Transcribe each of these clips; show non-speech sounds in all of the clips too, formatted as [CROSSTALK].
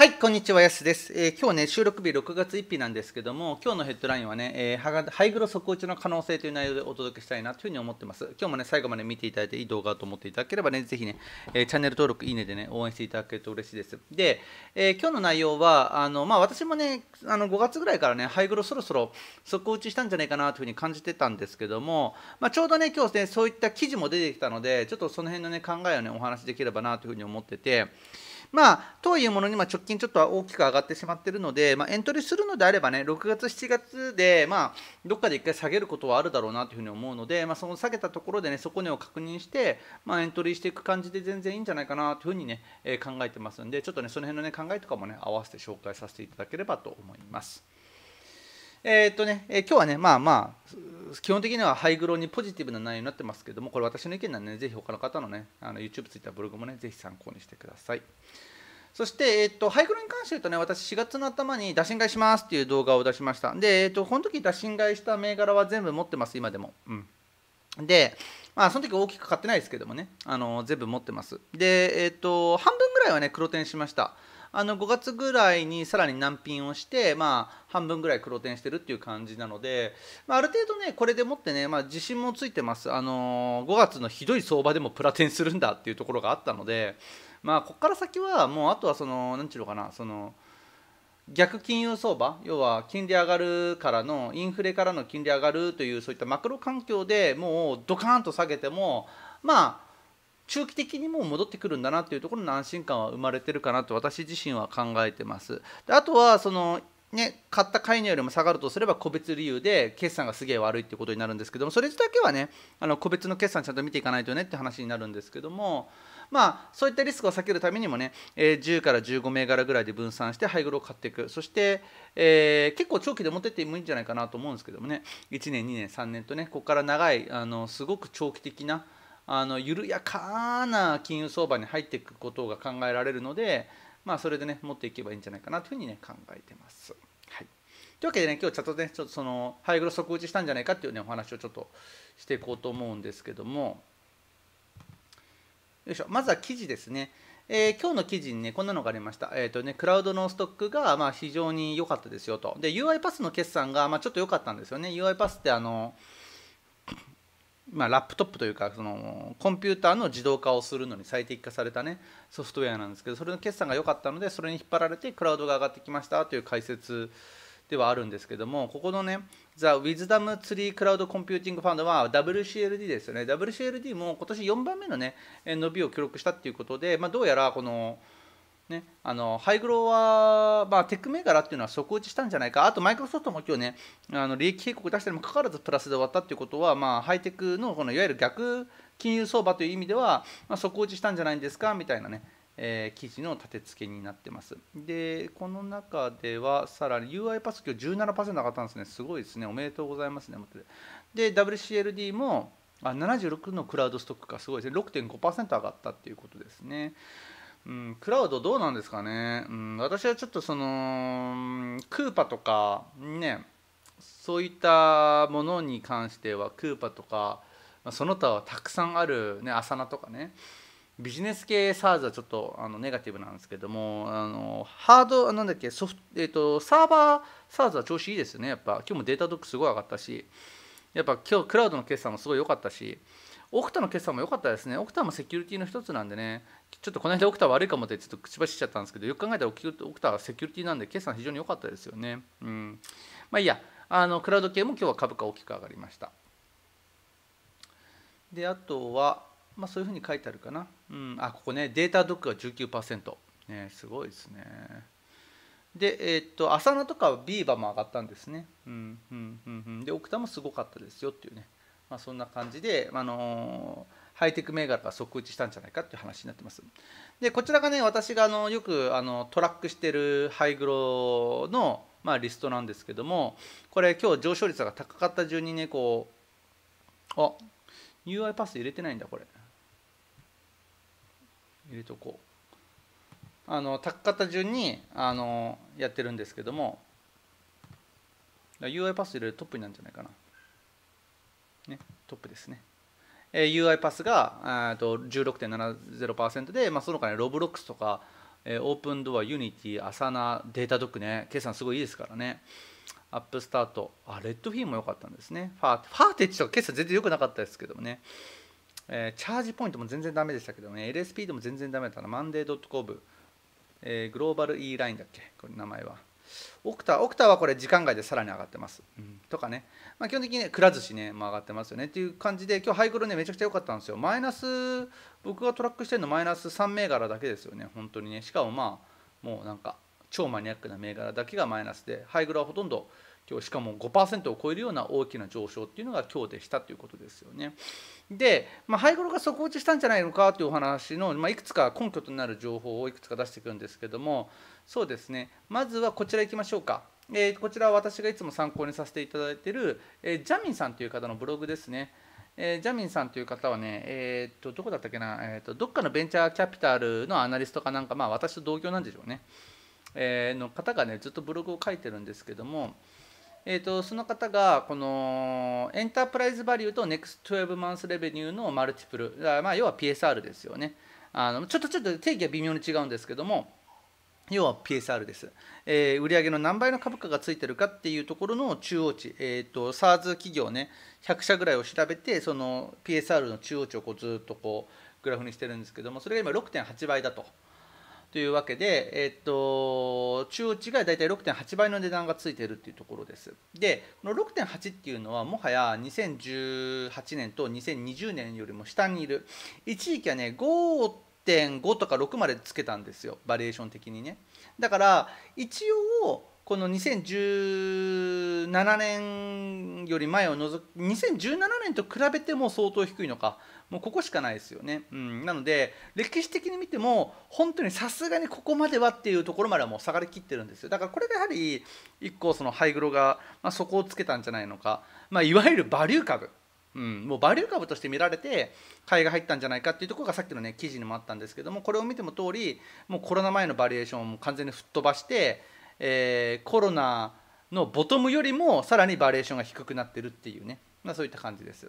はい、こんにちは、やすです。えー、今日ね、収録日6月1日なんですけども、今日のヘッドラインはね、えー、ハイグロ即打ちの可能性という内容でお届けしたいなというふうに思ってます。今日もね、最後まで見ていただいていい動画と思っていただければね、ぜひね、えー、チャンネル登録、いいねでね、応援していただけると嬉しいです。で、え今日の内容は、あの、まあ、私もね、あの5月ぐらいからね、ハイグロそろそろ即打ちしたんじゃないかなというふうに感じてたんですけども、まあ、ちょうどね、今日ね、そういった記事も出てきたので、ちょっとその辺のね、考えをね、お話しできればなというふうに思ってて、まあ、というものに、まあ、直近ちょっと大きく上がってしまっているので、まあ、エントリーするのであればね、6月、7月で、まあ、どっかで1回下げることはあるだろうなというふうに思うので、まあ、その下げたところでね、底根を確認して、まあ、エントリーしていく感じで全然いいんじゃないかなというふうにね、えー、考えてますんで、ちょっとね、その辺のね、考えとかもね、合わせて紹介させていただければと思います。えー、っとね、えー、今日はね、まあまあ、基本的にはハイグロにポジティブな内容になってますけども、これ私の意見なんで、ね、ぜひ他の方のね、あの YouTube、Twitter、ブログもね、ぜひ参考にしてください。そして、えっと、ハイグロに関して言うとね、私4月の頭に打診買いしますっていう動画を出しました。で、えっと、この時打診買いした銘柄は全部持ってます、今でも。うん。で、まあ、その時大きく買ってないですけどもね、あの全部持ってます。で、えっと、半分ぐらいはね、黒点しました。あの5月ぐらいにさらに難品をして、まあ、半分ぐらい黒点してるっていう感じなので、まあ、ある程度ねこれでもってね、まあ、自信もついてます、あの5月のひどい相場でもプラ点するんだっていうところがあったので、まあ、ここから先はもうあとはその何ちゅうのかなその逆金融相場要は金利上がるからのインフレからの金利上がるというそういったマクロ環境でもうドカーンと下げてもまあ中期的にも戻ってくるんだなっていうところの安心感は生まれてるかなと私自身は考えてます。であとはそのね、買った買い値よりも下がるとすれば個別理由で決算がすげえ悪いってことになるんですけどもそれだけはねあの個別の決算ちゃんと見ていかないとねって話になるんですけどもまあそういったリスクを避けるためにもね、えー、10から15銘柄ぐらいで分散してハイグロを買っていくそして、えー、結構長期で持ってってもいいんじゃないかなと思うんですけどもね1年2年3年とねここから長いあのすごく長期的なあの緩やかな金融相場に入っていくことが考えられるので、まあ、それでね持っていけばいいんじゃないかなというふうにね考えてます。はい、というわけでね今日ちょっとねちょっとそのハイグロ即打ちしたんじゃないかっていうねお話をちょっとしていこうと思うんですけどもよいしょまずは記事ですね。えー、今日の記事にね、こんなのがありました。えっ、ー、とね、クラウドのストックが、まあ、非常に良かったですよと。で、u i パスの決算が、まあ、ちょっと良かったんですよね。u i p a ってあの、まあ、ラップトップというかそのコンピューターの自動化をするのに最適化された、ね、ソフトウェアなんですけどそれの決算が良かったのでそれに引っ張られてクラウドが上がってきましたという解説ではあるんですけどもここのねザ・ウィズダム・ツリー・クラウド・コンピューティング・ファンドは WCLD ですよね WCLD も今年4番目のね伸びを記録したっていうことで、まあ、どうやらこのね、あのハイグロは、まあ、テック銘柄っていうのは底打ちしたんじゃないか、あとマイクロソフトも今日ね、あの利益警告出したにもかかわらずプラスで終わったっていうことは、まあ、ハイテクのこのいわゆる逆金融相場という意味では、まあ、底打ちしたんじゃないんですかみたいなね、えー、記事の立て付けになってます。で、この中では、さらに UI パス今日17%上がったんですね、すごいですね、おめでとうございますね、で、WCLD もあ76のクラウドストックがすごいですね、6.5%上がったっていうことですね。うん、クラウドどうなんですかね、うん、私はちょっとそのクーパとかねそういったものに関してはクーパとかその他はたくさんあるねアサナとかねビジネス系 SARS はちょっとあのネガティブなんですけどもあのハードなんだっけソフト、えーと、サーバー SARS は調子いいですよねやっぱ今日もデータドックすごい上がったしやっぱ今日クラウドの決算もすごい良かったしオクタの決算も良かったですねオクタもセキュリティの一つなんでねちょっとこの間オクタ悪いかもってちょっと口走っちゃったんですけどよく考えたらオクタはセキュリティなんで決算非常に良かったですよねうんまあいいやあのクラウド系も今日は株価大きく上がりましたであとはまあそういうふうに書いてあるかなうんあここねデータドックが19%ねすごいですねで、えー、っと浅野とかビーバーも上がったんですね、うんうんうんうん、で奥田もすごかったですよっていうね、まあ、そんな感じで、あのー、ハイテク銘柄が即打ちしたんじゃないかっていう話になってますでこちらがね私があのよくあのトラックしてるハイグロの、まあ、リストなんですけどもこれ今日上昇率が高かった順にねこうあ UI パス入れてないんだこれ入れとこうあの炊き方順にあのやってるんですけども UI パス入れるトップになるんじゃないかな、ね、トップですね、えー、UI パスがと16.70%で、まあ、その他に、ね、ロブロックスとか、えー、オープンドアユニティアサナデータドックね計算すごいいいですからねアップスタートあレッドフィーも良かったんですねファーファーテッチとか決算全然良くなかったですけどもねえー、チャージポイントも全然ダメでしたけどね、LSP でも全然ダメだったな、マンデー .com、えー、グローバル E ラインだっけこれ名前はオクタオクタはこれ時間外でさらに上がってます、うん、とかね、まあ、基本的にねくら寿司ね、まあ、上がってますよねっていう感じで今日ハイクロねめちゃくちゃ良かったんですよマイナス僕がトラックしてるのマイナス3銘柄だけですよね本当にねしかもまあもうなんか超マニアックな銘柄だけがマイナスでハイグロはほとんど今日しかも5%を超えるような大きな上昇っていうのが今日でしたということですよね。で、まあ、ハイゴロが底打ちしたんじゃないのかというお話の、まあ、いくつか根拠となる情報をいくつか出していくんですけどもそうですねまずはこちら行きましょうか。えー、こちらは私がいつも参考にさせていただいている、えー、ジャミンさんという方のブログですね。えー、ジャミンさんという方はね、えーと、とどこだったっけな、えーと、どっかのベンチャーキャピタルのアナリストかなんか、まあ、私と同業なんでしょうね、えー、の方がね、ずっとブログを書いてるんですけども、えーと、その方がこのエンタープライズバリューとネクスト1 2マンスレベニューのマルチプルまあ、要は PSR ですよねあのちょっとちょっと定義は微妙に違うんですけども要は PSR です、えー、売上の何倍の株価がついてるかっていうところの中央値、えーと、と SARS 企業ね100社ぐらいを調べてその PSR の中央値をこうずっとこうグラフにしてるんですけどもそれが今6.8倍だと。というわけで、えっと、中央値が大体6.8倍の値段がついているというところです。で、この6.8っていうのは、もはや2018年と2020年よりも下にいる。一時期はね、5.5とか6までつけたんですよ、バリエーション的にね。だから、一応、この2017年より前を除く2017年と比べても相当低いのかもうここしかないですよね、うん、なので歴史的に見ても本当にさすがにここまではっていうところまではもう下がりきってるんですよだからこれがやはり一個そのハイグロが、まあ、底をつけたんじゃないのか、まあ、いわゆるバリュー株うん、もうバリュー株として見られて買いが入ったんじゃないかっていうところがさっきの、ね、記事にもあったんですけどもこれを見ても通りもうコロナ前のバリエーションを完全に吹っ飛ばして、えー、コロナのボトムよりもさらにバリエーションが低くなってるっていうね、まあ、そういった感じです。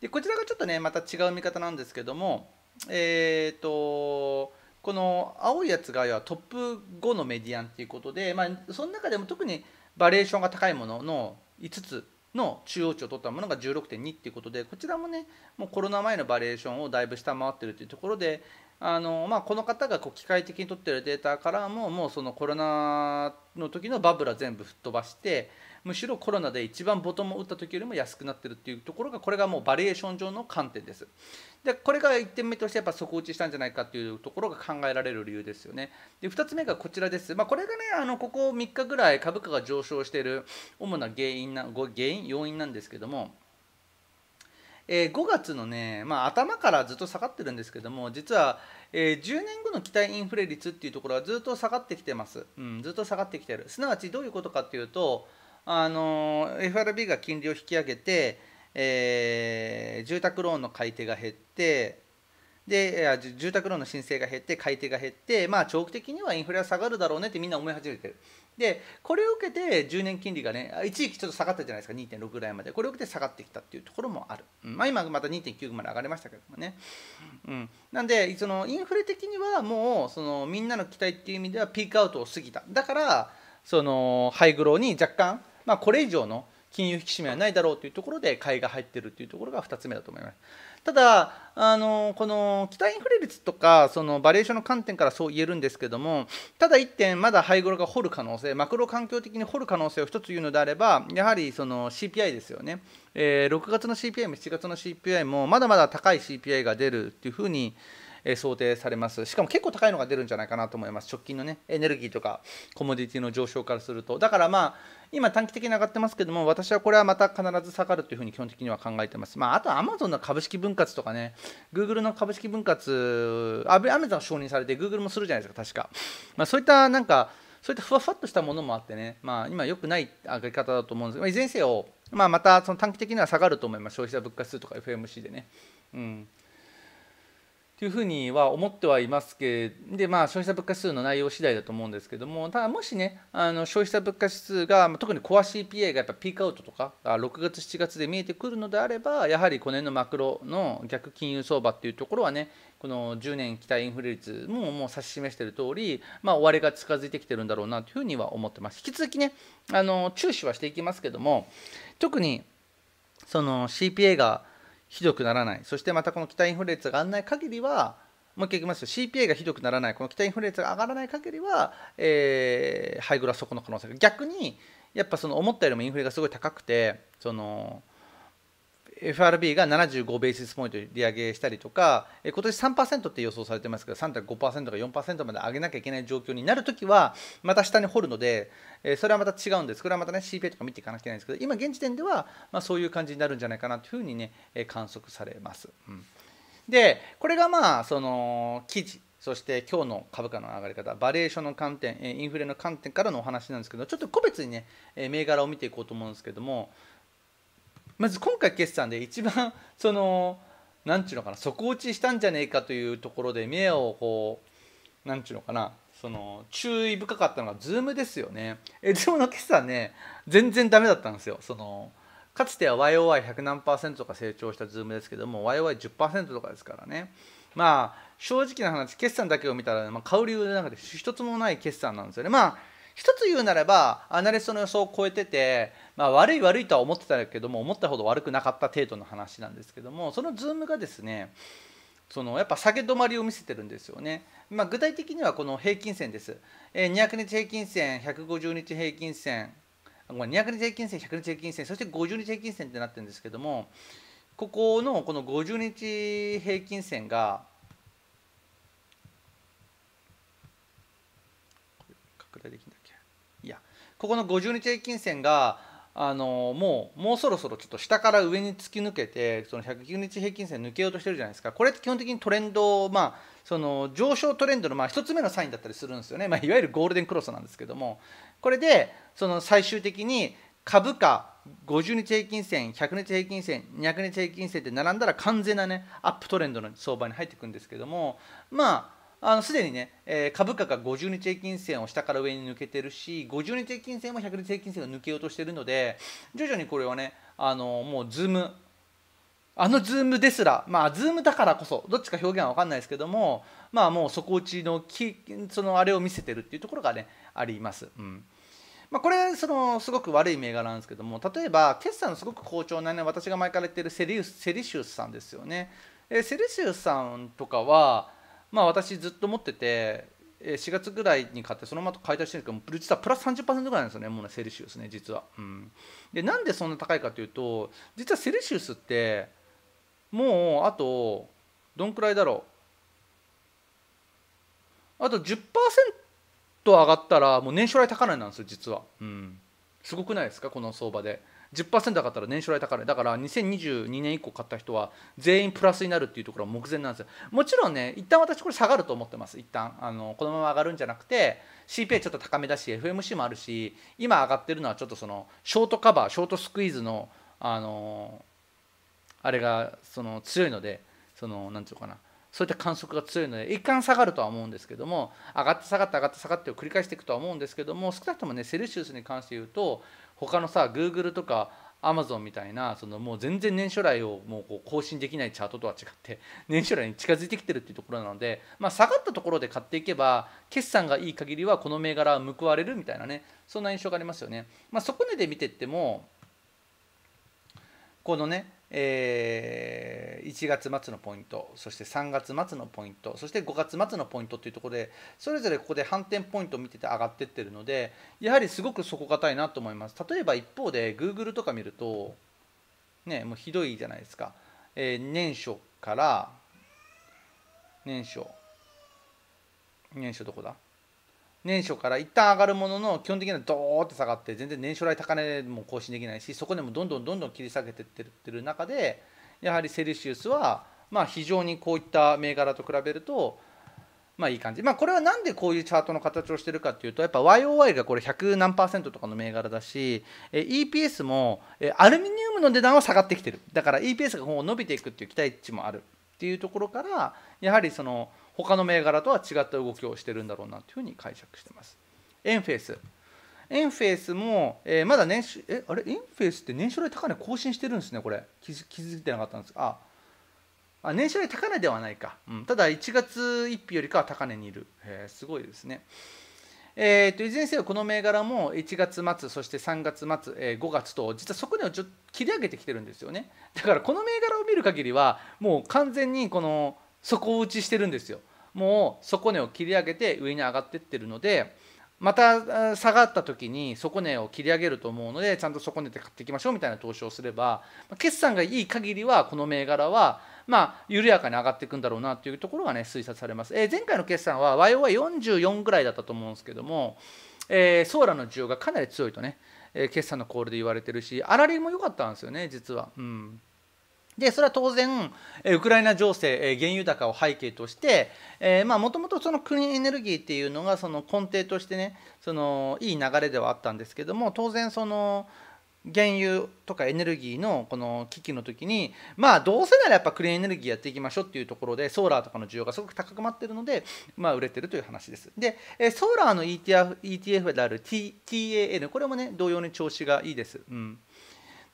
でこちらがちょっとねまた違う見方なんですけどもえっ、ー、とこの青いやつがはトップ5のメディアンっていうことで、まあ、その中でも特にバリエーションが高いものの5つの中央値を取ったものが16.2っていうことでこちらもねもうコロナ前のバリエーションをだいぶ下回ってるっていうところであのまあ、この方がこう機械的に取ってるデータからももうそのコロナの時のバブルは全部吹っ飛ばしてむしろコロナで一番ボトムを打った時よりも安くなってるっていうところがこれがもうバリエーション上の観点です。でこれが1点目としてやっぱ底打ちしたんじゃないかっていうところが考えられる理由ですよね。で2つ目がこちらです。まあ、これがねあのここ3日ぐらい株価が上昇している主な原因な原因要因なんですけども。えー、5月のね、まあ、頭からずっと下がってるんですけども実は、えー、10年後の期待インフレ率っていうところはずっと下がってきてます、うん、ずっと下がってきてるすなわちどういうことかっていうとあの FRB が金利を引き上げて、えー、住宅ローンの買い手が減ってで住宅ローンの申請が減って買い手が減って、まあ、長期的にはインフレは下がるだろうねってみんな思い始めてるでこれを受けて10年金利がね一時期ちょっと下がったじゃないですか2.6ぐらいまでこれを受けて下がってきたっていうところもある、うん、まあ、今また2.9まで上がりましたけどもね、うん、なんでそのインフレ的にはもうそのみんなの期待っていう意味ではピークアウトを過ぎただからそのハイグローに若干、まあ、これ以上の金融引き締めはないだろうというところで買いが入ってるというところが2つ目だと思います。ただあのこの期待インフレ率とかそのバリエーションの観点からそう言えるんですけどもただ1点まだハイグロが掘る可能性マクロ環境的に掘る可能性を1つ言うのであればやはりその CPI ですよね、えー、6月の CPI も7月の CPI もまだまだ高い CPI が出るっていうふうにえ想定されます。しかも結構高いのが出るんじゃないかなと思います。直近のね、エネルギーとかコモディティの上昇からすると。だからまあ、今短期的に上がってますけども、私はこれはまた必ず下がるというふうに基本的には考えてます。まあ、あとはマゾンの株式分割とかね、グーグルの株式分割、アメゾン承認されてグーグルもするじゃないですか、確か。まあ、そういったなんか、そういったふわふわっとしたものもあってね、まあ、今良くない上がり方だと思うんですけど、いずれにせよ、まあ、またその短期的には下がると思います、消費者物価指数とか FMC でね。うんというふうには思ってはいますけで、まあ、消費者物価指数の内容次第だと思うんですけどもただもしねあの消費者物価指数が特にコア CPI がやっぱピークアウトとか6月7月で見えてくるのであればやはり5年のマクロの逆金融相場っていうところはねこの10年期待インフレ率ももう指し示している通り、まあ、終わりが近づいてきてるんだろうなというふうには思ってます。引き続きねあの注視はしていきますけども特にその CPA がひどくならないそしてまたこの北インフレ率が上がらない限りはもう一回いきますよ CPI がひどくならないこの北インフレ率が上がらない限りは、えー、ハイグラそこの可能性が逆にやっぱその思ったよりもインフレがすごい高くてその FRB が75ベーシスポイント利上げしたりとか、今年3%って予想されてますけど、3.5%か4%まで上げなきゃいけない状況になるときは、また下に掘るので、それはまた違うんです、これはまたね、CPI とか見ていかなきゃいけないんですけど、今、現時点では、まあ、そういう感じになるんじゃないかなというふうにね、観測されます。うん、で、これがまあ、その記事。そして今日の株価の上がり方、バリエーションの観点、インフレの観点からのお話なんですけど、ちょっと個別にね、銘柄を見ていこうと思うんですけども、まず今回決算で一番その何て [LAUGHS] ゅうのかな底打ちしたんじゃねえかというところで目をこう何てゅうのかなその注意深かったのがズームですよね。えズームの決算ね全然ダメだったんですよ。そのかつては YOI100 何パーセントとか成長したズームですけども YOI10% とかですからね。まあ正直な話決算だけを見たら、まあ、買う理由なくてで一つもない決算なんですよね。まあ一つ言うならばアナリストの予想を超えてて、まあ、悪い悪いとは思ってたけども思ったほど悪くなかった程度の話なんですけどもそのズームがですねそのやっぱ下げ止まりを見せてるんですよね。まあ、具体的にはこの平均線です。200日平均線、150日平均線、200日平均線、100日平均線、そして50日平均線ってなってるんですけども、ここのこの50日平均線が、拡大できない。ここの50日平均線があのもうもうそろそろちょっと下から上に突き抜けてその109日平均線抜けようとしてるじゃないですかこれって基本的にトレンド、まあ、その上昇トレンドのまあ1つ目のサインだったりするんですよね、まあ、いわゆるゴールデンクロスなんですけどもこれでその最終的に株価50日平均線100日平均線200日平均線って並んだら完全なねアップトレンドの相場に入っていくんですけどもまああのすでにね、えー、株価が50日平均線を下から上に抜けてるし50日平均線も100日平均線を抜けようとしてるので徐々にこれはねあのもうズームあのズームですらまあズームだからこそどっちか表現は分かんないですけどもまあもう底打ちのきそのあれを見せてるっていうところがねあります。うんまあ、これそのすごく悪い銘柄なんですけども例えば決算のすごく好調なね私が前から言ってるセリウスセリシウスさんですよね。えー、セリシウスさんとかはまあ私ずっと持ってて4月ぐらいに買ってそのままい出してるんですけど実はプラス30%ぐらいなんですよねもうねセルシウスね実は、うん、でなんでそんな高いかというと実はセルシウスってもうあとどんくらいだろうあと10%上がったらもう年初来高値なんですよ実は、うん、すごくないですかこの相場で10%だったら年初来高値だから2022年以降買った人は全員プラスになるっていうところは目前なんですよもちろんね一旦私これ下がると思ってます一旦あのこのまま上がるんじゃなくて c p a ちょっと高めだし FMC もあるし今上がってるのはちょっとそのショートカバーショートスクイーズのあのあれがその強いのでその何て言うかなそういった観測が強いので一貫下がるとは思うんですけども上がって下がって上がって下がってを繰り返していくとは思うんですけども少なくともねセルシウスに関して言うと他のさ Google とか Amazon みたいなそのもう全然年初来をもうこう更新できないチャートとは違って [LAUGHS] 年初来に近づいてきてるっていうところなので、まあ、下がったところで買っていけば決算がいい限りはこの銘柄は報われるみたいなねそんな印象がありますよね。まあ、そで見てってもこのねえー、1月末のポイントそして3月末のポイントそして5月末のポイントというところでそれぞれここで反転ポイントを見てて上がってってるのでやはりすごく底堅いなと思います例えば一方でグーグルとか見るとねもうひどいじゃないですか、えー、年初から年初年初どこだ年初から一旦上がるものの基本的にはドーって下がって全然年初来高値も更新できないしそこでもどんどんどんどん切り下げてってる中でやはりセルシウスはまあ非常にこういった銘柄と比べるとまあいい感じまあこれは何でこういうチャートの形をしてるかっていうとやっぱ YOY がこれ100何パーセントとかの銘柄だし EPS もアルミニウムの値段は下がってきてるだから EPS が伸びていくっていう期待値もあるっていうところからやはりその他の銘柄とは違った動きをしてるんだろうなというふうに解釈してます。エンフェイス。エンフェイスも、えー、まだ年収、え、あれ、エンフェイスって年収来高値更新してるんですね、これ。気づ気づいてなかったんですああ、年収来高値ではないか。うん、ただ、1月1日よりかは高値にいる。えー、すごいですね。えーと、といずれにせよこの銘柄も1月末そして3月末、えー、5月と実はそこではちょっと切り上げてきてるんですよねだからこの銘柄を見る限りはもう完全にこの底打ちしてるんですよもう底根を切り上げて上に上がってってるのでまた下がった時に底値を切り上げると思うのでちゃんと底値で買っていきましょうみたいな投資をすれば決算がいい限りはこの銘柄はまあ緩やかに上がっていくんだろうなというところがね推察されます、えー、前回の決算は YOY44 ぐらいだったと思うんですけども、えー、ソーラーの需要がかなり強いとね、えー、決算のコールで言われてるし粗利も良かったんですよね実はうんでそれは当然ウクライナ情勢原油高を背景としてもともとそのクリーンエネルギーっていうのがその根底としてねそのいい流れではあったんですけども当然その原油とかエネルギーのこの危機の時にまあどうせならやっぱクリーンエネルギーやっていきましょうっていうところでソーラーとかの需要がすごく高くまってるのでまあ売れてるという話ですでソーラーの ETF, ETF である TAN これもね同様に調子がいいです、うん、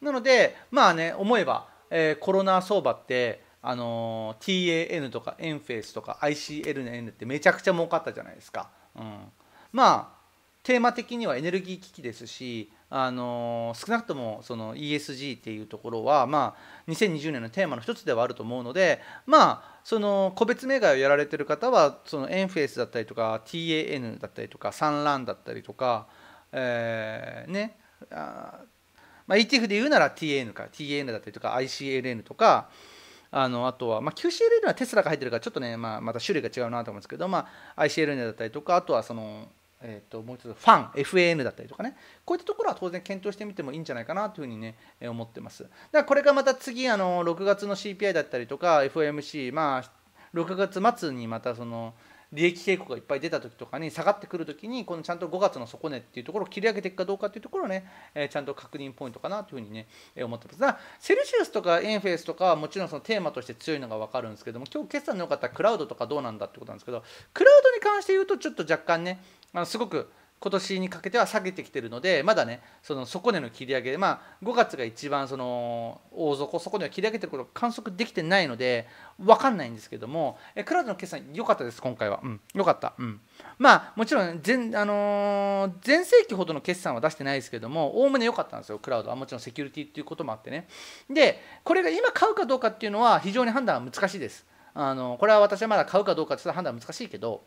なのでまあね思えばえー、コロナ相場ってあの TAN とかエンフェスとか ICLN ってめちゃくちゃ儲かったじゃないですか、うん、まあテーマ的にはエネルギー危機ですしあの少なくともその ESG っていうところは、まあ、2020年のテーマの一つではあると思うので、まあ、その個別銘柄をやられてる方はそのエンフェイスだったりとか TAN だったりとかサンランだったりとか、えー、ねまあ、ETF で言うなら TN か TN だったりとか ICLN とかあのあとは、まあ、QCLN はテスラが入ってるからちょっとね、まあ、また種類が違うなと思うんですけど、まあ、ICLN だったりとかあとはその、えー、ともう一つファン FAN だったりとかねこういったところは当然検討してみてもいいんじゃないかなというふうにね思ってますだからこれがまた次あの6月の CPI だったりとか FOMC まあ6月末にまたその利益傾向がいっぱい出た時とかに下がってくる時にこのちゃんと5月の底値っていうところを切り上げていくかどうかっていうところをね、えちゃんと確認ポイントかなというふうにね、え思ってますだからセルシウスとかエンフェイスとかはもちろんそのテーマとして強いのが分かるんですけども今日決算の良かったクラウドとかどうなんだってことなんですけどクラウドに関して言うとちょっと若干ねあのすごく今年にかけては下げてきてるのでまだねその底値の切り上げまあ5月が一番その大底底値を切り上げてること観測できてないので分かんないんですけどもえクラウドの決算良かったです今回は、うん、良かった、うん、まあもちろん全、あのー、前世紀ほどの決算は出してないですけどもおおむね良かったんですよクラウドはもちろんセキュリティっていうこともあってねでこれが今買うかどうかっていうのは非常に判断は難しいですあのこれは私はまだ買うかどうかっっら判断は難しいけど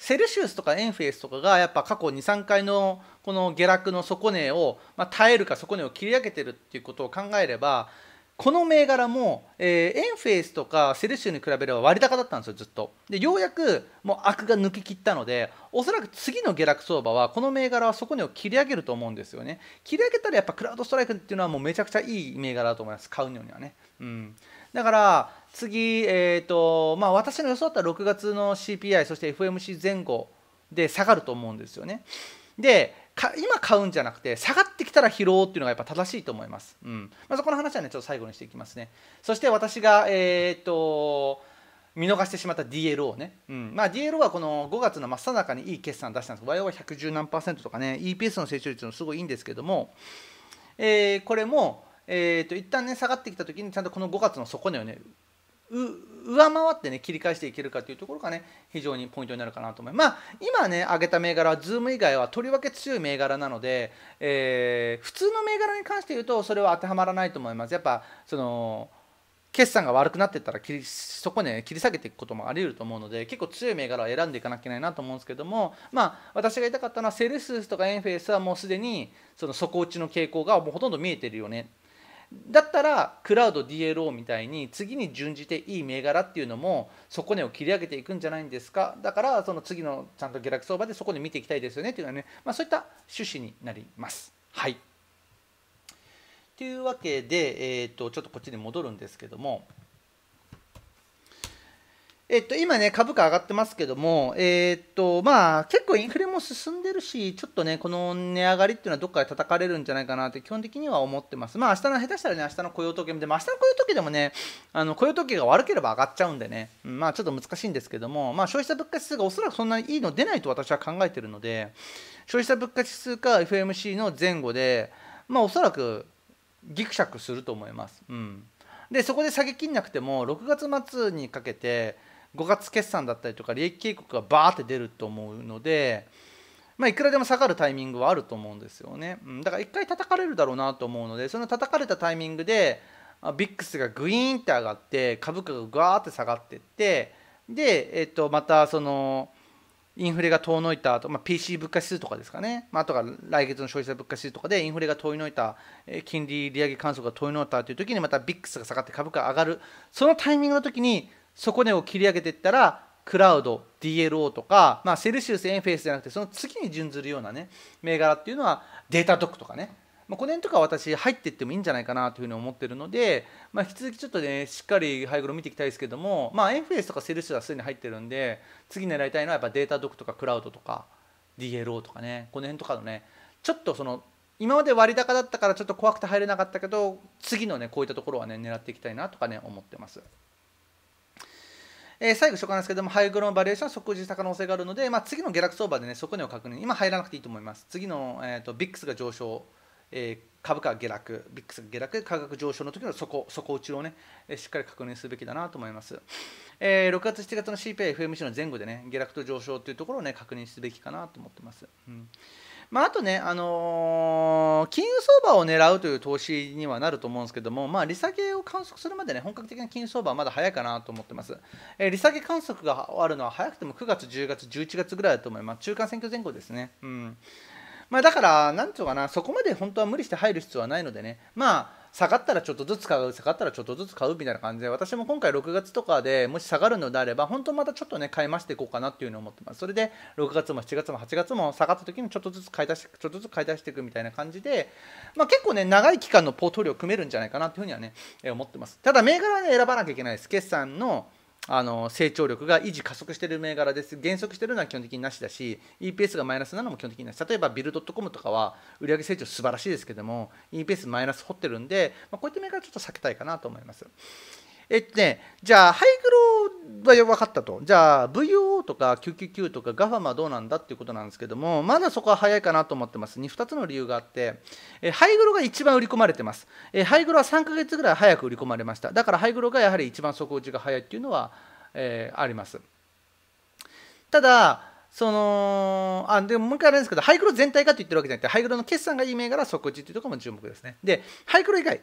セルシウスとかエンフェイスとかがやっぱ過去23回のこの下落の底値を、まあ、耐えるか底値を切り上げてるっていうことを考えればこの銘柄も、えー、エンフェイスとかセルシウスに比べれば割高だったんですよずっとでようやくもう悪が抜けきったのでおそらく次の下落相場はこの銘柄は底値を切り上げると思うんですよね切り上げたらやっぱクラウドストライクっていうのはもうめちゃくちゃいい銘柄だと思います買うのにはねうんだから次、えーとまあ、私の予想だったら6月の CPI そして FMC 前後で下がると思うんですよね。で今買うんじゃなくて下がってきたら拾おうっていうのがやっぱ正しいと思います。うんまあ、そこの話はねちょっと最後にしていきますね。そして私が、えーと、見逃してしまった DLO ね、うんまあ、DLO はこの5月の真っ最中にいい決算出したんです YO は110何パーセントとかね EPS の成長率もすごいいいんですけども、えー、これも、えーと、一旦ね下がってきた時にちゃんとこの5月の底値をね上回ってね切り返していけるかというところがね非常にポイントになるかなと思います。まあ今ね上げた銘柄は Zoom 以外はとりわけ強い銘柄なので、えー、普通の銘柄に関して言うとそれは当てはまらないと思います。やっぱその決算が悪くなっていったら切りそこね切り下げていくこともあり得ると思うので結構強い銘柄を選んでいかなきゃいけないなと思うんですけどもまあ私が言いたかったのはセルスとかエンフェイスはもうすでにその底打ちの傾向がもうほとんど見えてるよねだったらクラウド DLO みたいに次に準じていい銘柄っていうのも底根を切り上げていくんじゃないんですかだからその次のちゃんと下落相場でそこで見ていきたいですよねっていうのはね、まあ、そういった趣旨になります。はいというわけで、えーと、とちょっとこっちに戻るんですけどもえっと、今ね、株価上がってますけども、えっと、まあ、結構インフレも進んでるし、ちょっとね、この値上がりっていうのはどっかで叩かれるんじゃないかなって基本的には思ってます。まあ、明日の下手したらね、明日の雇用統計で、もあ、明日の雇用統計でもね、あの雇用統計が悪ければ上がっちゃうんでね、うん、まあ、ちょっと難しいんですけども、まあ、消費者物価指数がおそらくそんなにいいの出ないと私は考えてるので、消費者物価指数か FMC の前後で、まあ、おそらくギクシャクすると思います。うん、で、そこで下げきんなくても、6月末にかけて、5月決算だったりとか利益警告がバーって出ると思うので、まあ、いくらでも下がるタイミングはあると思うんですよね、うん、だから一回叩かれるだろうなと思うのでその叩かれたタイミングでビックスがグイーンって上がって株価がガーって下がってってで、えっと、またそのインフレが遠のいた後、まあ、PC 物価指数とかですかね、まあ、あとは来月の消費者物価指数とかでインフレが遠のいた、え金利利上げ観測が遠のいたという時にまたビックスが下がって株価が上がるそのタイミングの時に底根を切り上げていったらクラウド DLO とか、まあ、セルシウスエンフェイスじゃなくてその次に準ずるようなね銘柄っていうのはデータドックとかね、まあ、この辺とか私入っていってもいいんじゃないかなというふうに思ってるので、まあ、引き続きちょっとねしっかりハイグロ見ていきたいですけども、まあ、エンフェイスとかセルシウスはすでに入ってるんで次狙いたいのはやっぱデータドックとかクラウドとか DLO とかねこの辺とかのねちょっとその今まで割高だったからちょっと怖くて入れなかったけど次のねこういったところはね狙っていきたいなとかね思ってます。えー、最後しょなんですけども、ハイグロのバリエーションは即時した可能性があるので、まあ、次の下落相場でね、そこにを確認、今入らなくていいと思います。次の、えーと、ビックスが上昇、えー、株価下落、ビックスが下落、価格上昇の時の底、底打ちをね、えしっかり確認すべきだなと思います。えー、6月、7月の CPI、FMC の前後でね、下落と上昇というところをね、確認すべきかなと思ってます。うんまあ、あとね、あのー、金融相場を狙うという投資にはなると思うんですけども、まあ、利下げを観測するまで、ね、本格的な金融相場はまだ早いかなと思ってます。えー、利下げ観測が終わるのは早くても9月、10月、11月ぐらいだと思います。中間選挙前後ですね。うんまあ、だから、なんていうかな、そこまで本当は無理して入る必要はないのでね、まあ、下がったらちょっとずつ買う下がったらちょっとずつ買うみたいな感じで私も今回6月とかでもし下がるのであれば本当またちょっとね買い増していこうかなっていうのを思ってますそれで6月も7月も8月も下がった時にちょっとずつ買い出してちょっとずつ買い出していくみたいな感じで、まあ、結構ね長い期間のポートフリオを組めるんじゃないかなっていうふうにはね思ってますただ銘柄はね選ばなきゃいけないです決算のあの成長力が維持加速している銘柄です減速しているのは基本的になしだし EPS がマイナスなのも基本的になし例えばビルドットコムとかは売上成長素晴らしいですけども EPS マイナス掘ってるんで、まあ、こういった銘柄ちょっと避けたいかなと思います。えっとね、じゃあ、ハイグロは分かったと。じゃあ、VO とか999とか g a f a はどうなんだっていうことなんですけども、まだそこは早いかなと思ってますに。2つの理由があって、えハイグロが一番売り込まれてます。えハイグロは3ヶ月ぐらい早く売り込まれました。だから、ハイグロがやはり一番底打ちが早いっていうのは、えー、あります。ただ、そのあでももう一回あれですけどハイクロ全体かと言ってるわけじゃなくてハイクロの決算がいい銘柄即時というところも注目ですねでハイクロ以外、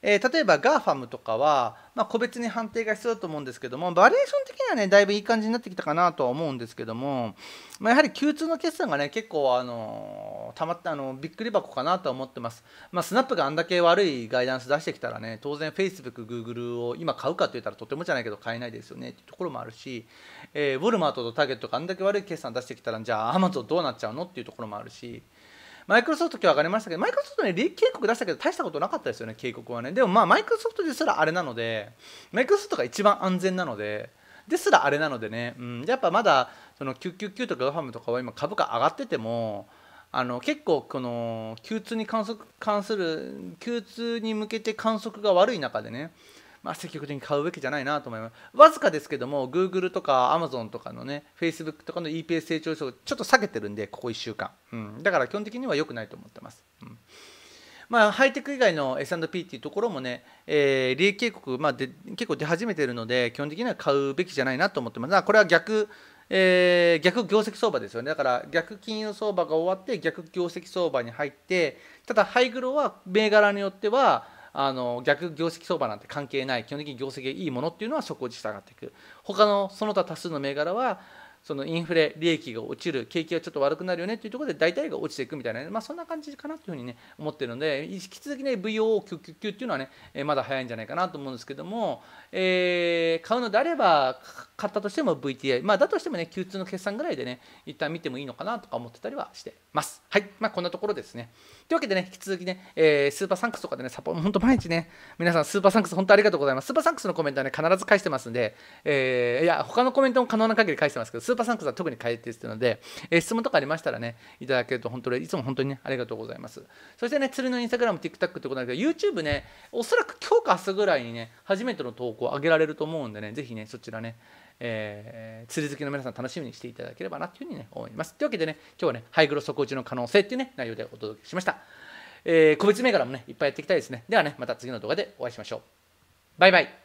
えー、例えば GAFAM とかは、まあ、個別に判定が必要だと思うんですけどもバリエーション的にはねだいぶいい感じになってきたかなとは思うんですけども、まあ、やはり急通の決算がね結構あのたまったあのびっくり箱かなとは思ってます、まあ、スナップがあんだけ悪いガイダンス出してきたらね当然 Facebook、Google を今買うかと言ったらとてもじゃないけど買えないですよねっていうところもあるし、えー、ウォルマートとターゲットがあんだけ悪い決算出してきたらじゃあアマゾンどうなっちゃうのっていうところもあるしマイクロソフト今日上がりましたけどマイクロソフトね利益警告出したけど大したことなかったですよね警告はねでもまあマイクロソフトですらあれなのでマイクロソフトが一番安全なのでですらあれなのでね、うん、やっぱまだその999とか g ファムとかは今株価上がっててもあの結構この Q2 に観測関する Q2 に向けて観測が悪い中でねまあ、積極的に買うべきじゃないなと思います。わずかですけども、Google とか Amazon とかのね、Facebook とかの EPS 成長予想、ちょっと下げてるんで、ここ1週間。うん、だから基本的には良くないと思ってます。うんまあ、ハイテク以外の S&P っていうところもね、えー、利益警告、まあで、結構出始めてるので、基本的には買うべきじゃないなと思ってます。だからこれは逆えー、逆業績相場ですよねだから逆金融相場が終わって逆業績相場に入ってただハイグロは銘柄によってはあの逆業績相場なんて関係ない基本的に業績がいいものっていうのは底落ち下がっていく他のその他多数の銘柄はそのインフレ利益が落ちる景気がちょっと悪くなるよねっていうところで大体が落ちていくみたいな、ね、まあ、そんな感じかなというふうにね思ってるので引き続きね VOO999 っていうのはねまだ早いんじゃないかなと思うんですけども、えー、買うのであれば買ったとしても VTI まあだとしてもね Q2 の決算ぐらいでね一旦見てもいいのかなとか思ってたりはしてますはいまあこんなところですねというわけでね引き続きね、えー、スーパーサンクスとかでねサポート本当毎日ね皆さんスーパーサンクス本当ありがとうございますスーパーサンクスのコメントはね必ず返してますんで、えー、いや他のコメントも可能な限り返してますけどーパーサンクスは特に変えているので、えー、質問とかありましたらね、いただけると本当に、いつも本当にね、ありがとうございます。そしてね、釣りのインスタグラム、TikTok ってことなんですけど、YouTube ね、おそらく今日か明日ぐらいにね、初めての投稿を上げられると思うんでね、ぜひね、そちらね、えー、釣り好きの皆さん楽しみにしていただければなというふうにね、思います。というわけでね、今日はね、ハイグロ底打ちの可能性っていうね、内容でお届けしました。えー、個別銘柄もね、いっぱいやっていきたいですね。ではね、また次の動画でお会いしましょう。バイバイ。